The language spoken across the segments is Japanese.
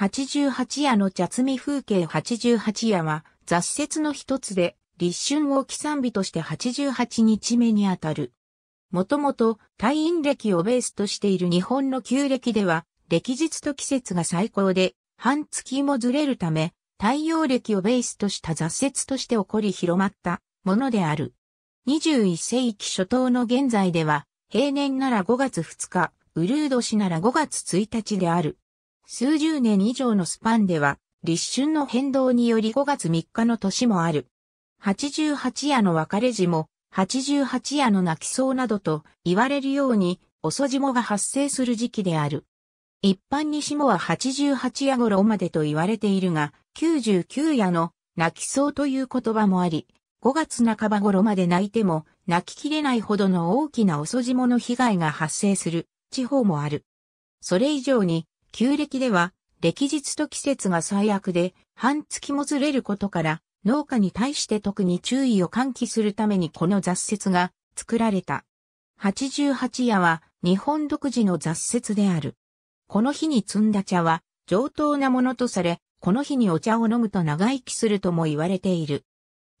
88夜の茶摘み風景88夜は雑説の一つで立春を起算日として88日目にあたる。もともと退院歴をベースとしている日本の旧暦では歴日と季節が最高で半月もずれるため太陽暦をベースとした雑説として起こり広まったものである。21世紀初頭の現在では平年なら5月2日、ウルード氏なら5月1日である。数十年以上のスパンでは、立春の変動により5月3日の年もある。88夜の別れ時も、88夜の泣きそうなどと言われるように、遅霜が発生する時期である。一般に霜は88夜頃までと言われているが、99夜の泣きそうという言葉もあり、5月半ば頃まで泣いても泣ききれないほどの大きな遅霜の被害が発生する地方もある。それ以上に旧暦では、歴日と季節が最悪で、半月もずれることから、農家に対して特に注意を喚起するためにこの雑説が作られた。八十八夜は日本独自の雑説である。この日に摘んだ茶は上等なものとされ、この日にお茶を飲むと長生きするとも言われている。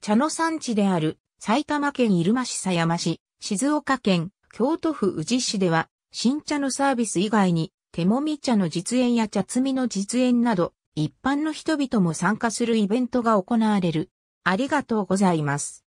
茶の産地である埼玉県入間市狭山市、静岡県京都府宇治市では新茶のサービス以外に手もみ茶の実演や茶摘みの実演など、一般の人々も参加するイベントが行われる。ありがとうございます。